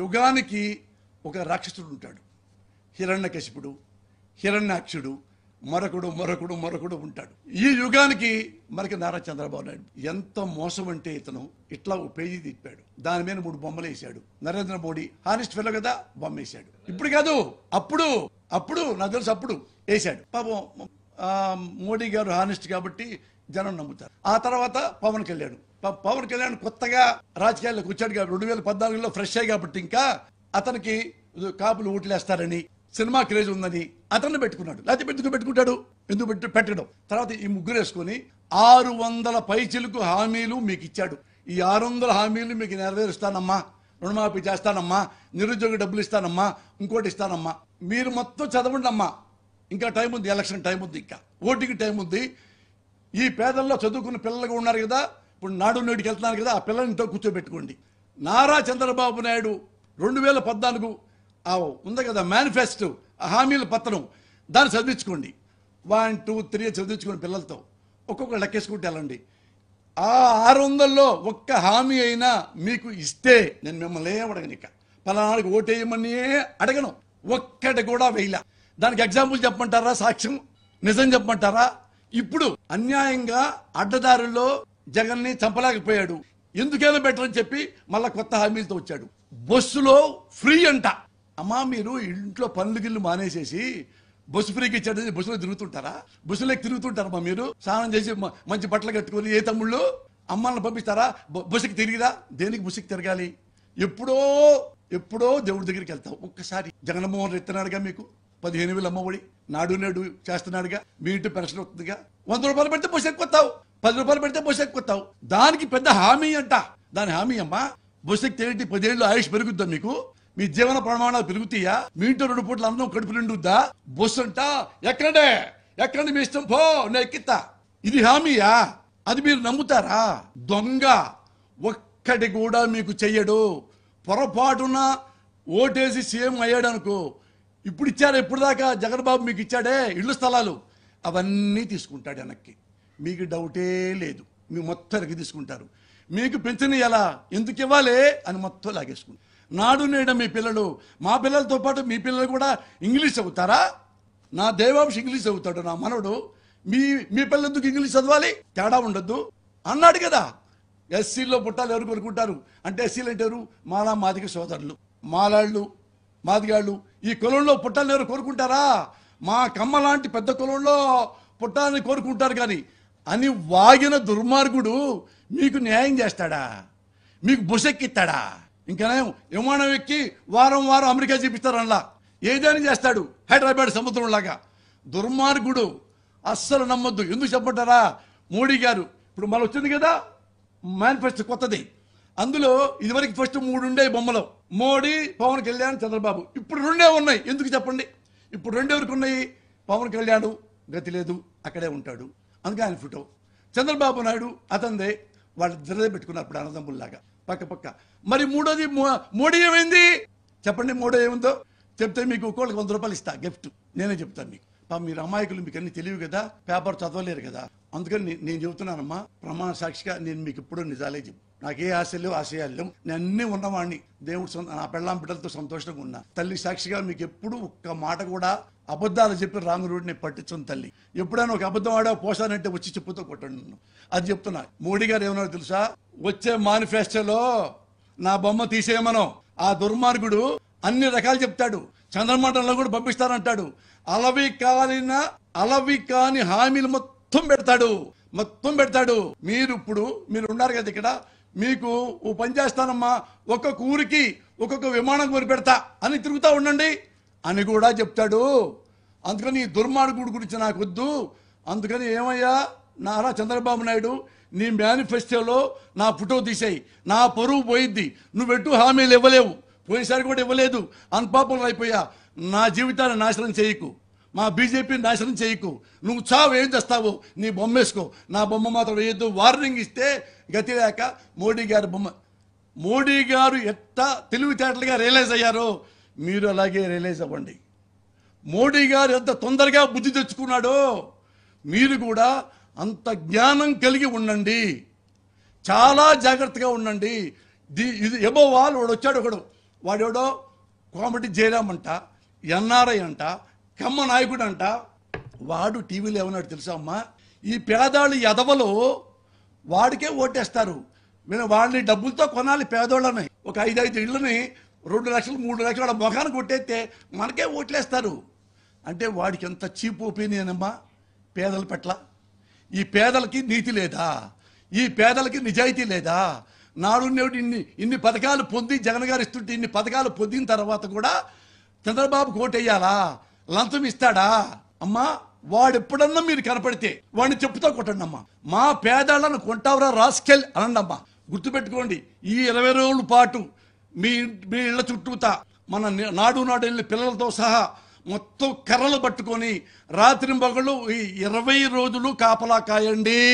యుగానికి ఒక రాక్షసుడు ఉంటాడు హిరణ్యకశిపుడు హిరణ్యాక్షుడు మరొకడు మరొకడు మరొకడు ఉంటాడు ఈ యుగానికి మనకి నారా చంద్రబాబు నాయుడు ఎంత మోసం అంటే ఇతను ఇట్లా పేజీ తిప్పాడు దాని మీద మూడు బొమ్మలు వేశాడు నరేంద్ర మోడీ హానెస్ట్ ఫెలో కదా బొమ్మ వేశాడు ఇప్పుడు కాదు అప్పుడు అప్పుడు నా తెలుసు అప్పుడు వేశాడు పాపం మోడీ గారు హానెస్ట్ కాబట్టి జనం నమ్ముతారు ఆ తర్వాత పవన్ కళ్యాణ్ పవన్ కళ్యాణ్ కొత్తగా రాజకీయాల్లోకి వచ్చాడు కాబట్టి రెండు వేల పద్నాలుగులో ఫ్రెష్ అయ్యి కాబట్టి ఇంకా అతనికి కాపులు ఓట్లేస్తారని సినిమా క్రేజ్ ఉందని అతన్ని పెట్టుకున్నాడు లేకపోతే పెట్టుకు పెట్టుకుంటాడు ఎందుకు పెట్టి పెట్టడం తర్వాత ఈ ముగ్గురు వేసుకొని ఆరు వందల పైచిలకు హామీలు మీకు ఇచ్చాడు ఈ ఆరు వందల హామీలు మీకు నెరవేరుస్తానమ్మా రుణమాఫీ చేస్తానమ్మా నిరుద్యోగ డబ్బులు ఇస్తానమ్మా ఇంకోటి ఇస్తానమ్మా మీరు మొత్తం చదవండి అమ్మా ఇంకా టైం ఉంది ఎలక్షన్ టైం ఉంది ఇంకా ఓటింగ్ టైం ఉంది ఈ పేదల్లో చదువుకున్న పిల్లలుగా ఉన్నారు కదా ఇప్పుడు నాడు నేడుకి వెళ్తున్నారు కదా ఆ పిల్లల్ని ఇంట్లో కూర్చోబెట్టుకోండి నారా చంద్రబాబు నాయుడు రెండు వేల పద్నాలుగు ఉంది కదా మేనిఫెస్టో హామీల పత్రం దాన్ని చదివించుకోండి వన్ టూ త్రీ చదివించుకోండి పిల్లలతో ఒక్కొక్క లెక్కేసుకుంటూ వెళ్ళండి ఆ ఆరు వందల్లో ఒక్క హామీ అయినా మీకు ఇస్తే నేను మిమ్మల్ని ఏం అడగను ఇక పలానాడికి ఓటేయమని అడగను ఒక్కటి కూడా వేయలే దానికి ఎగ్జాంపుల్ చెప్పమంటారా సాక్ష్యం నిజం చెప్పమంటారా ఇప్పుడు అన్యాయంగా అడ్డదారుల్లో జగన్ ని చంపలేకపోయాడు ఎందుకైనా బెటర్ అని చెప్పి మళ్ళా కొత్త హామీలతో వచ్చాడు బస్సులో ఫ్రీ అంట అమ్మా మీరు ఇంట్లో పనులు గిల్లు మానేసేసి బస్సు ఫ్రీకి ఇచ్చాడని బస్సులో తిరుగుతుంటారా బస్సులోకి తిరుగుతుంటారమ్మా మీరు స్నానం చేసి మంచి బట్టలు కట్టుకొని ఏ తమ్ముళ్ళు అమ్మల్ని పంపిస్తారా బస్సుకి తిరిగిరా దేనికి బస్సుకి తిరగాలి ఎప్పుడో ఎప్పుడో దేవుడి దగ్గరికి వెళ్తాం ఒక్కసారి జగన్మోహన్ రెడ్డి మీకు పదిహేను వేలు అమ్మఒడి నాడు నేడు చేస్తున్నాడుగా మీ ఇంటి పెన్షన్ వస్తుందిగా వంద రూపాయలు పెడితే బుషెక్ కొత్తావు పది రూపాయలు పెడితే బుషెక్ వస్తావు దానికి పెద్ద హామీ అంట దాని హామీ అమ్మా బుషెక్ తెలియటి పదేళ్ళు ఆయుష్ పెరుగుద్దా మీకు మీ జీవన ప్రమాణాలు పెరుగుతాయా మీ ఇంటో రెండు పూట్ల అన్నం కడుపు నిండుద్దా బస్సు అంట ఎక్కడే ఎక్కడ మీ ఇష్టం పో నేను ఎక్కిత్తా ఇది హామీయా అది మీరు నమ్ముతారా దొంగ ఒక్కటి కూడా మీకు చెయ్యడు పొరపాటున ఓటేసి సీఎం అయ్యాడు అనుకో ఇప్పుడు ఇచ్చారు ఇప్పుడు దాకా జగన్ బాబు మీకు ఇచ్చాడే ఇళ్ళు స్థలాలు అవన్నీ తీసుకుంటాడు వెనక్కి మీకు డౌటే లేదు మీ మొత్తానికి తీసుకుంటారు మీకు పెంచని ఎలా ఎందుకు ఇవ్వాలి అని మొత్తం లాగేసుకుంటారు నాడు నేడు మీ పిల్లలు మా పిల్లలతో పాటు మీ పిల్లలు కూడా ఇంగ్లీష్ చదువుతారా నా దేవాంశ ఇంగ్లీష్ చదువుతాడు నా మనవడు మీ మీ పిల్లలు ఎందుకు ఇంగ్లీష్ చదవాలి తేడా ఉండద్దు అన్నాడు కదా ఎస్సీలో పుట్టాలు ఎవరు కొనుక్కుంటారు అంటే ఎస్సీలు అంటారు మాలా మాదిక సోదరులు మాలాళ్ళు మాదిగాళ్ళు ఈ కులంలో పుట్టాలని కోరుకుంటారా మా కమ్మ లాంటి పెద్ద కులంలో పుట్టాలని కోరుకుంటారు కానీ అని వాగిన దుర్మార్గుడు మీకు న్యాయం చేస్తాడా మీకు బుసెక్కిస్తాడా ఇంకా విమానం ఎక్కి వారం వారం అమెరికా చూపిస్తారనలా ఏదైనా చేస్తాడు హైదరాబాద్ సముద్రంలాగా దుర్మార్గుడు అస్సలు నమ్మొద్దు ఎందుకు చెప్పంటారా మోడీ గారు ఇప్పుడు మళ్ళీ వచ్చింది కదా మేనిఫెస్టో కొత్తది అందులో ఇదివరకు ఫస్ట్ మూడు ఉండే బొమ్మలో మోడీ పవన్ కళ్యాణ్ చంద్రబాబు ఇప్పుడు రెండే ఉన్నాయి ఎందుకు చెప్పండి ఇప్పుడు రెండే వరకు ఉన్నాయి పవన్ కళ్యాణ్ గతి లేదు అక్కడే ఉంటాడు అందుకే ఆయన ఫోటో చంద్రబాబు నాయుడు అతందే ధరలే పెట్టుకున్నారు ఇప్పుడు అన్నదమ్ముల్లాగా పక్క పక్క మరి మూడోది మోడీ ఏమైంది చెప్పండి మోడీ ఏముందో చెప్తే మీకు ఒక్కోళ్ళకి వంద రూపాయలు ఇస్తా గిఫ్ట్ నేనే చెప్తాను మీకు పాపం మీరు అమాయకులు మీకు అన్ని తెలియవు కదా పేపర్ చదవలేరు కదా అందుకని నేను చెబుతున్నానమ్మా ప్రమాణ సాక్షిగా నేను మీకు ఇప్పుడు నిజాలే చెప్పు నాకే ఆశలు ఆశయాలు నేను అన్నీ ఉన్నవాడిని దేవుడు నా పెళ్ళాం బిడ్డలతో సంతోషంగా ఉన్నా తల్లి సాక్షిగా మీకు ఎప్పుడు ఒక్క మాట కూడా అబద్ధాలు చెప్పి రాంగ్ రూట్ని తల్లి ఎప్పుడైనా ఒక అబద్ధం ఆడా పోసానంటే వచ్చి చెప్పుతో కొట్టండి అది చెప్తున్నా మోడీ గారు ఏమన్నారు తెలుసా వచ్చే మేనిఫెస్టోలో నా బొమ్మ తీసేయమనో ఆ దుర్మార్గుడు అన్ని రకాలు చెప్తాడు చంద్రమండలంలో కూడా పంపిస్తారంటాడు అలవి కాలిన అలవి కాని హామీలు మొత్తం పెడతాడు మొత్తం పెడతాడు మీరు ఇప్పుడు మీరు ఉన్నారు కదా ఇక్కడ మీకు ఓ పని చేస్తానమ్మా ఒక్కొక్క ఊరికి ఒక్కొక్క విమానం కొని పెడతా అని తిరుగుతూ ఉండండి అని కూడా చెప్తాడు అందుకని ఈ దుర్మార్గుడి గురించి వద్దు అందుకని ఏమయ్యా నారా చంద్రబాబు నాయుడు నీ మేనిఫెస్టోలో నా ఫోటో తీసాయి నా పరువు పోయిద్ది నువ్వెట్టు హామీలు ఇవ్వలేవు పోయినసారి కూడా ఇవ్వలేదు అన్పాపులర్ అయిపోయా నా జీవితాన్ని నాశనం చేయకు మా బీజేపీ నాశనం చేయకు నువ్వు చావు ఏం చేస్తావు నీ బొమ్మ వేసుకో నా బొమ్మ మాత్రం వేయద్దు వార్నింగ్ ఇస్తే గతి లేక మోడీ గారి బొమ్మ మోడీ గారు ఎంత తెలివితేటలుగా రియలైజ్ అయ్యారో మీరు అలాగే రియలైజ్ అవ్వండి మోడీ గారు ఎంత తొందరగా బుద్ధి తెచ్చుకున్నాడో మీరు కూడా అంత జ్ఞానం కలిగి ఉండండి చాలా జాగ్రత్తగా ఉండండి ది ఇది ఎబో వాళ్ళు వాడు వచ్చాడు ఒకడు వాడెవడో కామెడీ జయరామ్ అంట ఎన్ఆర్ఐ అంట కమ్మ నాయకుడు అంట వాడు టీవీలో ఏమన్నాడు తెలుసా అమ్మా ఈ పేదాళ్ళు ఎదవలు వాడికే ఓటేస్తారు వీళ్ళు వాడిని డబ్బులతో కొనాలి పేదోళ్ళని ఒక ఐదు ఐదు ఇళ్ళని రెండు లక్షలు మూడు లక్షలు వాళ్ళ ముఖానికి కొట్టేస్తే మనకే ఓట్లేస్తారు అంటే వాడికి ఎంత చీప్ ఒపీనియన్ అమ్మా పేదల పట్ల ఈ పేదలకి నీతి లేదా ఈ పేదలకి నిజాయితీ లేదా నాడున్నేవిడు ఇన్ని ఇన్ని పథకాలు పొంది జగన్ గారు ఇస్తుంటే ఇన్ని పథకాలు పొందిన తర్వాత కూడా చంద్రబాబు కోటేయాలా లంచం ఇస్తాడా అమ్మా వాడు ఎప్పుడన్నా మీరు కనపడితే వాడిని చెప్పుతా కొట్టండి అమ్మా మా పేదాళ్ళను కొంటావురా రాసుకెళ్ళి అనండమ్మా గుర్తుపెట్టుకోండి ఈ ఇరవై రోజుల పాటు మీ మీ ఇళ్ళ చుట్టూతా మన నాడు నాడు వెళ్ళిన పిల్లలతో సహా మొత్తం కర్రలు పట్టుకొని రాత్రి మొగలు ఈ ఇరవై రోజులు కాపలా కాయండి